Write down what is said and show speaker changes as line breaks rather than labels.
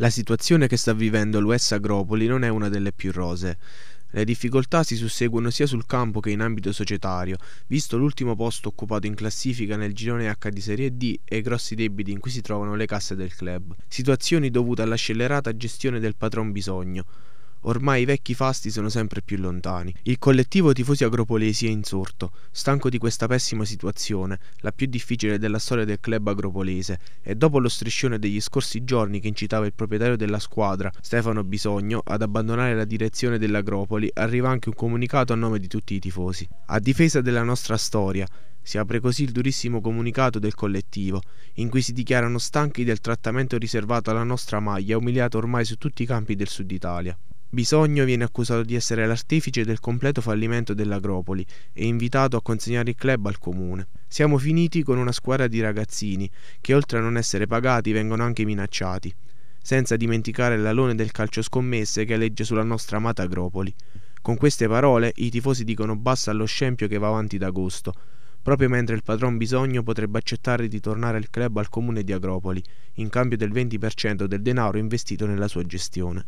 La situazione che sta vivendo l'US Agropoli non è una delle più rosee. Le difficoltà si susseguono sia sul campo che in ambito societario, visto l'ultimo posto occupato in classifica nel girone H di Serie D e i grossi debiti in cui si trovano le casse del club. Situazioni dovute alla scellerata gestione del patron bisogno. Ormai i vecchi fasti sono sempre più lontani. Il collettivo tifosi agropolesi è insorto, stanco di questa pessima situazione, la più difficile della storia del club agropolese, e dopo lo striscione degli scorsi giorni che incitava il proprietario della squadra, Stefano Bisogno, ad abbandonare la direzione dell'Agropoli, arriva anche un comunicato a nome di tutti i tifosi. A difesa della nostra storia, si apre così il durissimo comunicato del collettivo, in cui si dichiarano stanchi del trattamento riservato alla nostra maglia, umiliata ormai su tutti i campi del Sud Italia. Bisogno viene accusato di essere l'artefice del completo fallimento dell'Agropoli e invitato a consegnare il club al comune. Siamo finiti con una squadra di ragazzini che oltre a non essere pagati vengono anche minacciati, senza dimenticare l'alone del calcio scommesse che legge sulla nostra amata Agropoli. Con queste parole i tifosi dicono basta allo scempio che va avanti d'agosto, proprio mentre il padron Bisogno potrebbe accettare di tornare il club al comune di Agropoli in cambio del 20% del denaro investito nella sua gestione.